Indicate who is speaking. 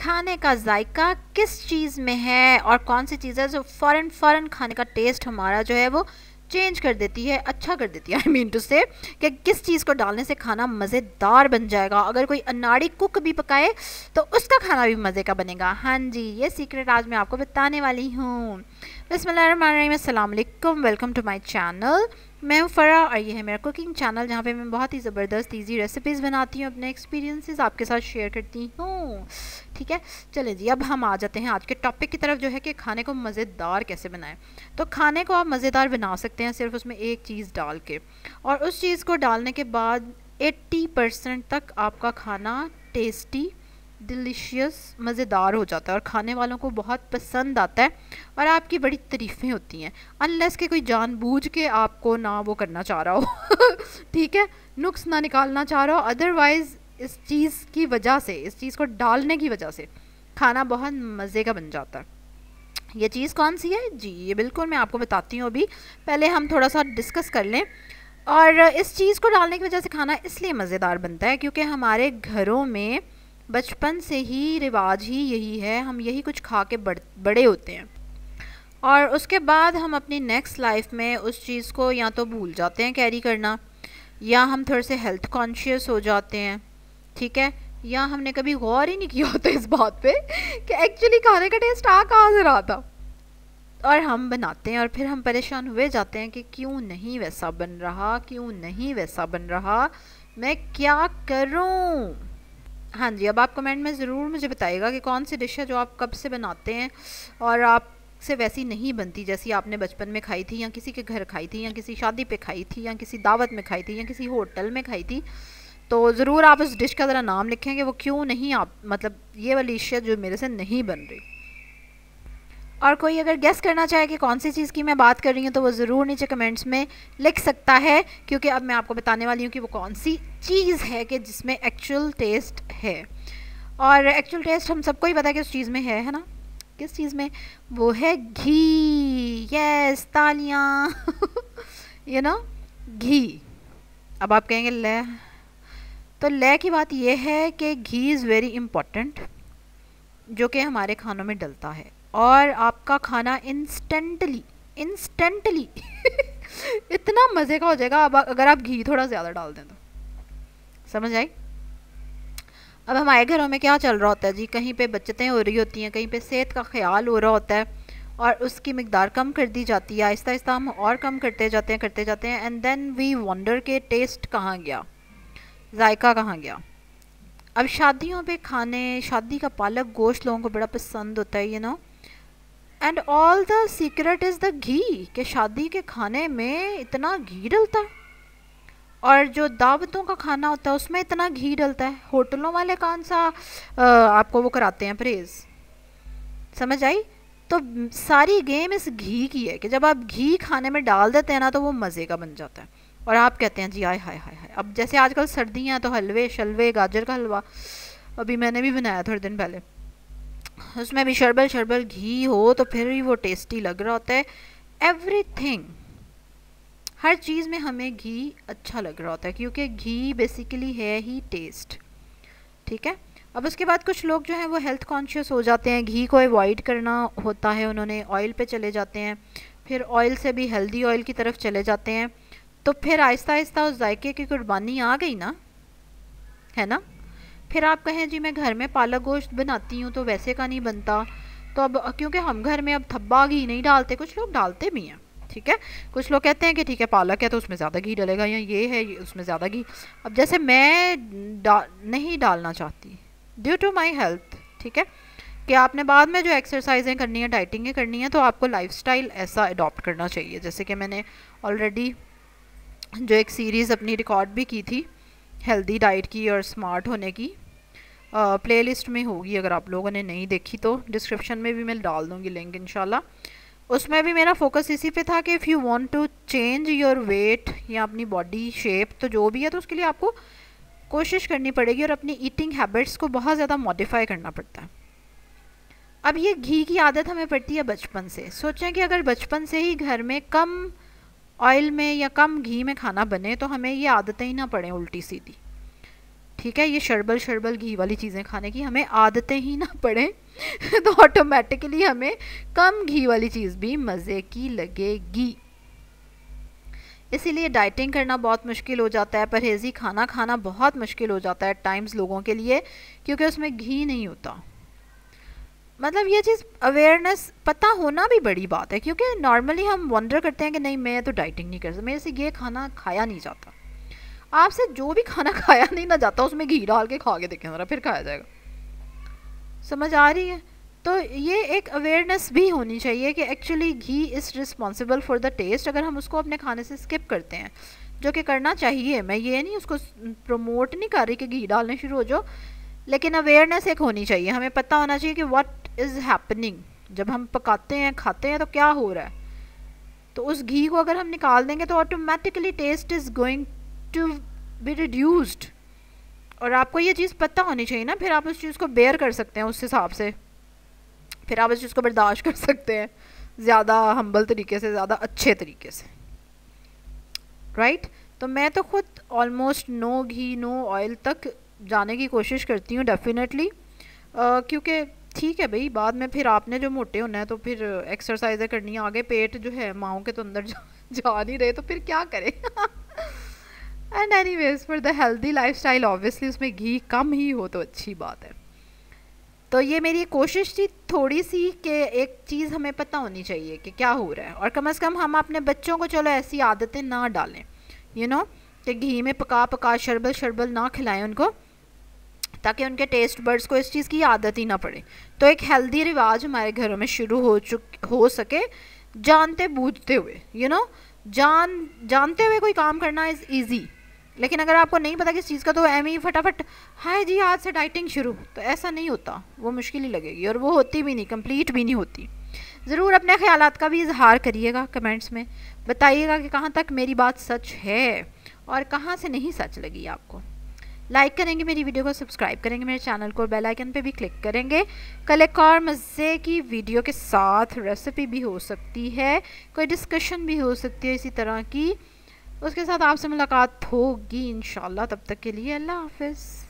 Speaker 1: खाने का जायका किस चीज़ में है और कौन सी चीज़ है जो फ़ौरन फ़ौरन खाने का टेस्ट हमारा जो है वो चेंज कर देती है अच्छा कर देती है आई मीन टू से कि किस चीज़ को डालने से खाना मज़ेदार बन जाएगा अगर कोई अनाड़ी कुक भी पकाए तो उसका खाना भी मज़े का बनेगा हाँ जी ये सीक्रेट आज मैं आपको बताने वाली हूँ बसमिल वेलकम टू माई चैनल मैं फ़रा और ये है मेरा कुकिंग चैनल जहाँ पे मैं बहुत ही ज़बरदस्त इजी रेसिपीज़ बनाती हूँ अपने एक्सपीरियंसेस आपके साथ शेयर करती हूँ ठीक है चले जी अब हम आ जाते हैं आज के टॉपिक की तरफ जो है कि खाने को मज़ेदार कैसे बनाएं तो खाने को आप मज़ेदार बना सकते हैं सिर्फ उसमें एक चीज़ डाल के और उस चीज़ को डालने के बाद एट्टी परसेंट तक आपका खाना टेस्टी डिलीशियस मज़ेदार हो जाता है और खाने वालों को बहुत पसंद आता है और आपकी बड़ी तरीफ़ें होती हैं अनलेस के कोई जानबूझ के आपको ना वो करना चाह रहा हो ठीक है नुक्स ना निकालना चाह रहा हो अदरवाइज़ इस चीज़ की वजह से इस चीज़ को डालने की वजह से खाना बहुत मज़े का बन जाता है ये चीज़ कौन सी है जी ये बिल्कुल मैं आपको बताती हूँ अभी पहले हम थोड़ा सा डिस्कस कर लें और इस चीज़ को डालने की वजह से खाना इसलिए मज़ेदार बनता है क्योंकि हमारे घरों में बचपन से ही रिवाज ही यही है हम यही कुछ खा के बढ़ बड़े होते हैं और उसके बाद हम अपनी नेक्स्ट लाइफ में उस चीज़ को या तो भूल जाते हैं कैरी करना या हम थोड़े से हेल्थ कॉन्शियस हो जाते हैं ठीक है या हमने कभी गौर ही नहीं किया होता इस बात पे कि एक्चुअली खाने का टेस्ट आ कहाँ से रहा था और हम बनाते हैं और फिर हम परेशान हुए जाते हैं कि क्यों नहीं वैसा बन रहा क्यों नहीं वैसा बन रहा मैं क्या करूँ हाँ जी अब आप कमेंट में ज़रूर मुझे बताइएगा कि कौन सी डिश है जो आप कब से बनाते हैं और आप से वैसी नहीं बनती जैसी आपने बचपन में खाई थी या किसी के घर खाई थी या किसी शादी पे खाई थी या किसी दावत में खाई थी या किसी होटल में खाई थी तो ज़रूर आप उस डिश का ज़रा नाम लिखेंगे वो क्यों नहीं आप मतलब ये वाली डिश है जो मेरे से नहीं बन रही और कोई अगर गेस करना चाहे कि कौन सी चीज़ की मैं बात कर रही हूँ तो वो ज़रूर नीचे कमेंट्स में लिख सकता है क्योंकि अब मैं आपको बताने वाली हूँ कि वो कौन सी चीज़ है कि जिसमें एक्चुअल टेस्ट है और एक्चुअल टेस्ट हम सबको ही पता है कि उस चीज़ में है है ना किस चीज़ में वो है घी यस तालियाँ यू नो घी अब आप कहेंगे ले तो ले की बात यह है कि घी इज़ वेरी इम्पोर्टेंट जो कि हमारे खानों में डलता है और आपका खाना इंस्टेंटली इंस्टेंटली इतना मज़े का हो जाएगा अब अगर आप घी थोड़ा ज़्यादा डाल दें तो समझ आई अब हमारे घरों में क्या चल रहा होता है जी कहीं पे बचतें हो रही होती हैं कहीं पे सेहत का ख्याल हो रहा होता है और उसकी मकदार कम कर दी जाती है आहिस्ता आहिस्ता हम और कम करते जाते हैं करते जाते हैं एंड देन वी वंडर के टेस्ट कहाँ गया जायका कहाँ गया अब शादियों पे खाने शादी का पालक गोश्त लोगों को बड़ा पसंद होता है you you know know? And all the secret is the ghee के शादी के खाने में इतना घी डलता है और जो दावतों का खाना होता है उसमें इतना घी डलता है होटलों वाले कौन सा आ, आपको वो कराते हैं परहेज़ समझ आई तो सारी गेम इस घी की है कि जब आप घी खाने में डाल देते हैं ना तो वो मज़े का बन जाता है और आप कहते हैं जी आए हाय हाय हाय अब जैसे आजकल सर्दियाँ हैं तो हलवे शलवे गाजर का हलवा अभी मैंने भी बनाया थोड़े दिन पहले उसमें भी शर्बल शरबल घी हो तो फिर भी वो टेस्टी लग रहा होता है एवरीथिंग हर चीज़ में हमें घी अच्छा लग रहा होता है क्योंकि घी बेसिकली है ही टेस्ट ठीक है अब उसके बाद कुछ लोग जो हैं वो हेल्थ कॉन्शियस हो जाते हैं घी को अवॉइड करना होता है उन्होंने ऑयल पे चले जाते हैं फिर ऑयल से भी हेल्दी ऑयल की तरफ चले जाते हैं तो फिर आहिस्ता आहिस्ता उस जायके की कुर्बानी आ गई ना है ना फिर आप कहें जी मैं घर में पालक गोश्त बनाती हूँ तो वैसे का नहीं बनता तो अब क्योंकि हम घर में अब थब्बा घी नहीं डालते कुछ लोग डालते भी हैं ठीक है कुछ लोग कहते हैं कि ठीक है पालक है तो उसमें ज़्यादा घी डलेगा या ये है उसमें ज़्यादा घी अब जैसे मैं डा, नहीं डालना चाहती ड्यू टू माई हेल्थ ठीक है कि आपने बाद में जो एक्सरसाइजें करनी है डाइटिंगें करनी है तो आपको लाइफस्टाइल ऐसा अडॉप्ट करना चाहिए जैसे कि मैंने ऑलरेडी जो एक सीरीज़ अपनी रिकॉर्ड भी की थी हेल्दी डाइट की और स्मार्ट होने की प्लेलिस्ट में होगी अगर आप लोगों ने नहीं देखी तो डिस्क्रिप्शन में भी मैं डाल दूँगी लिंक इनशाला उसमें भी मेरा फोकस इसी पे था कि if you want to change your weight या अपनी बॉडी शेप तो जो भी है तो उसके लिए आपको कोशिश करनी पड़ेगी और अपनी ईटिंग हैबिट्स को बहुत ज़्यादा मॉडिफाई करना पड़ता है अब ये घी की आदत हमें पड़ती है बचपन से सोचें कि अगर बचपन से ही घर में कम ऑयल में या कम घी में खाना बने तो हमें ये आदतें ही ना पड़ें उल्टी सीधी ठीक है ये शर्बल शर्बल घी वाली चीज़ें खाने की हमें आदतें ही ना पड़ें तो ऑटोमेटिकली हमें कम घी वाली चीज़ भी मज़े की लगेगी इसीलिए डाइटिंग करना बहुत मुश्किल हो जाता है परहेज़ी खाना खाना बहुत मुश्किल हो जाता है टाइम्स लोगों के लिए क्योंकि उसमें घी नहीं होता मतलब ये चीज़ अवेयरनेस पता होना भी बड़ी बात है क्योंकि नॉर्मली हम वंडर करते हैं कि नहीं मैं तो डाइटिंग नहीं कर सकता मेरे से ये खाना खाया नहीं जाता आपसे जो भी खाना खाया नहीं ना जाता उसमें घी डाल के खा के देखें ज़रा फिर खाया जाएगा समझ आ रही है तो ये एक अवेयरनेस भी होनी चाहिए कि actually ghee is responsible for the taste अगर हम उसको अपने खाने से स्किप करते हैं जो कि करना चाहिए मैं ये नहीं उसको प्रमोट नहीं कर रही कि घी डालने शुरू हो जाओ लेकिन अवेयरनेस एक होनी चाहिए हमें पता होना चाहिए कि व्हाट इज़ हैपनिंग जब हम पकाते हैं खाते हैं तो क्या हो रहा है तो उस घी को अगर हम निकाल देंगे तो automatically taste is going to be reduced और आपको ये चीज़ पता होनी चाहिए ना फिर आप उस चीज़ को बेयर कर सकते हैं उस हिसाब से फिर आप उस चीज़ को बर्दाश्त कर सकते हैं ज़्यादा हम्बल तरीके से ज़्यादा अच्छे तरीके से राइट right? तो मैं तो खुद almost no ghee no oil तक जाने की कोशिश करती हूँ डेफिनेटली क्योंकि ठीक है भाई बाद में फिर आपने जो मोटे होना है तो फिर एक्सरसाइजें करनी है आगे पेट जो है माओ के तो अंदर जा, जा नहीं रहे तो फिर क्या करें and anyways for the healthy lifestyle obviously उसमें घी कम ही हो तो अच्छी बात है तो ये मेरी कोशिश थी थोड़ी सी कि एक चीज़ हमें पता होनी चाहिए कि क्या हो रहा है और कम से कम हम अपने बच्चों को चलो ऐसी आदतें ना डालें यू you नो know, कि घी में पका पका शरबल शरबल ना खिलाएं उनको ताकि उनके टेस्ट बर्ड्स को इस चीज़ की आदत ही ना पड़े तो एक हेल्दी रिवाज हमारे घरों में शुरू हो चुक हो सके जानते बूझते हुए यू you नो know? जान जानते हुए कोई काम करना इज़ ईजी लेकिन अगर आपको नहीं पता किस चीज़ का तो एम ही फटाफट हाय जी आज से डाइटिंग शुरू तो ऐसा नहीं होता वो मुश्किल ही लगेगी और वो होती भी नहीं कंप्लीट भी नहीं होती ज़रूर अपने ख्याल का भी इजहार करिएगा कमेंट्स में बताइएगा कि कहाँ तक मेरी बात सच है और कहाँ से नहीं सच लगी आपको लाइक करेंगे मेरी वीडियो को सब्सक्राइब करेंगे मेरे चैनल को बेल आइकन पे भी क्लिक करेंगे कल एक और मज़े की वीडियो के साथ रेसिपी भी हो सकती है कोई डिस्कशन भी हो सकती है इसी तरह की उसके साथ आपसे मुलाकात होगी इन तब तक के लिए अल्लाह हाफिज़